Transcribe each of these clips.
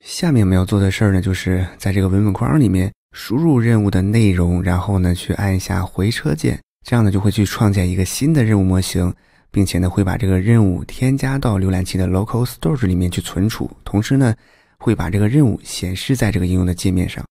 下面我们要做的事儿呢，就是在这个文本框里面输入任务的内容，然后呢去按一下回车键，这样呢就会去创建一个新的任务模型，并且呢会把这个任务添加到浏览器的 local storage 里面去存储，同时呢会把这个任务显示在这个应用的界面上。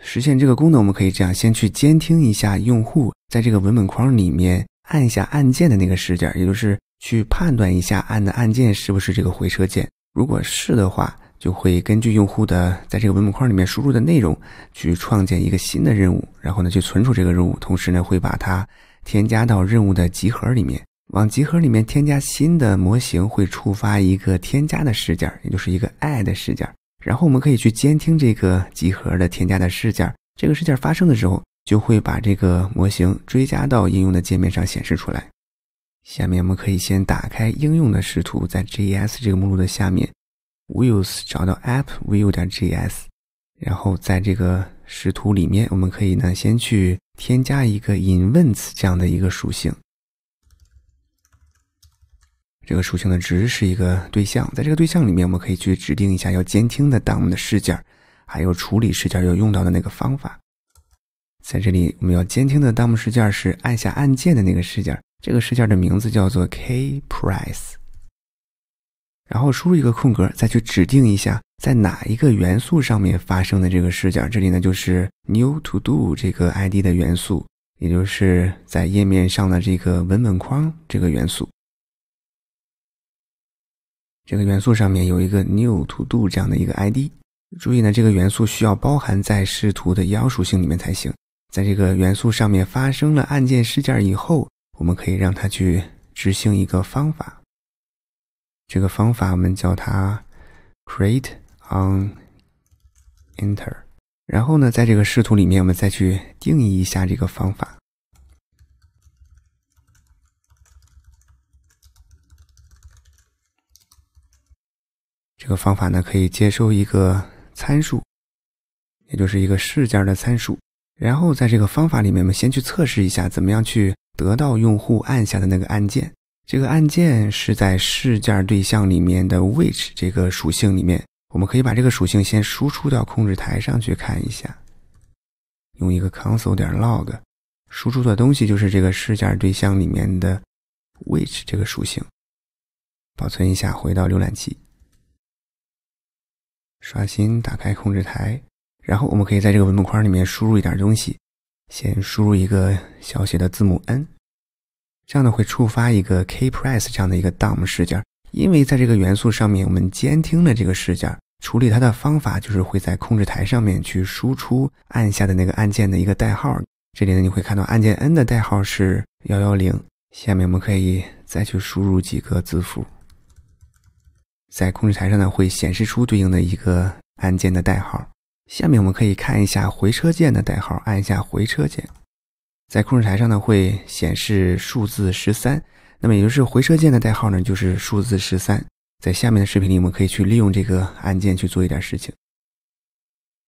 实现这个功能，我们可以这样：先去监听一下用户在这个文本框里面按一下按键的那个事件，也就是去判断一下按的按键是不是这个回车键，如果是的话。就会根据用户的在这个文本框里面输入的内容，去创建一个新的任务，然后呢去存储这个任务，同时呢会把它添加到任务的集合里面。往集合里面添加新的模型，会触发一个添加的事件，也就是一个 add 的事件。然后我们可以去监听这个集合的添加的事件，这个事件发生的时候，就会把这个模型追加到应用的界面上显示出来。下面我们可以先打开应用的视图，在 G S 这个目录的下面。views 找到 app/view 点 js，然后在这个视图里面，我们可以呢先去添加一个 i n v e n t s 这样的一个属性。这个属性的值是一个对象，在这个对象里面，我们可以去指定一下要监听的 DOM 的事件，还有处理事件要用到的那个方法。在这里，我们要监听的 DOM 事件是按下按键的那个事件，这个事件的名字叫做 k e p r i c e 然后输入一个空格，再去指定一下在哪一个元素上面发生的这个事件。这里呢，就是 new to do 这个 ID 的元素，也就是在页面上的这个文本框这个元素。这个元素上面有一个 new to do 这样的一个 ID。注意呢，这个元素需要包含在视图的样属性里面才行。在这个元素上面发生了按键事件以后，我们可以让它去执行一个方法。这个方法我们叫它 create on enter。然后呢，在这个视图里面，我们再去定义一下这个方法。这个方法呢，可以接收一个参数，也就是一个事件的参数。然后在这个方法里面，我们先去测试一下，怎么样去得到用户按下的那个按键。这个按键是在事件对象里面的 which 这个属性里面，我们可以把这个属性先输出到控制台上去看一下。用一个 console 点 log 输出的东西就是这个事件对象里面的 which 这个属性。保存一下，回到浏览器，刷新，打开控制台，然后我们可以在这个文本框里面输入一点东西，先输入一个小写的字母 n。这样呢，会触发一个 k press 这样的一个 d o m 事件，因为在这个元素上面，我们监听了这个事件，处理它的方法就是会在控制台上面去输出按下的那个按键的一个代号。这里呢，你会看到按键 n 的代号是幺幺零。下面我们可以再去输入几个字符，在控制台上呢，会显示出对应的一个按键的代号。下面我们可以看一下回车键的代号，按一下回车键。在控制台上呢，会显示数字十三，那么也就是回车键的代号呢，就是数字十三。在下面的视频里，我们可以去利用这个按键去做一点事情。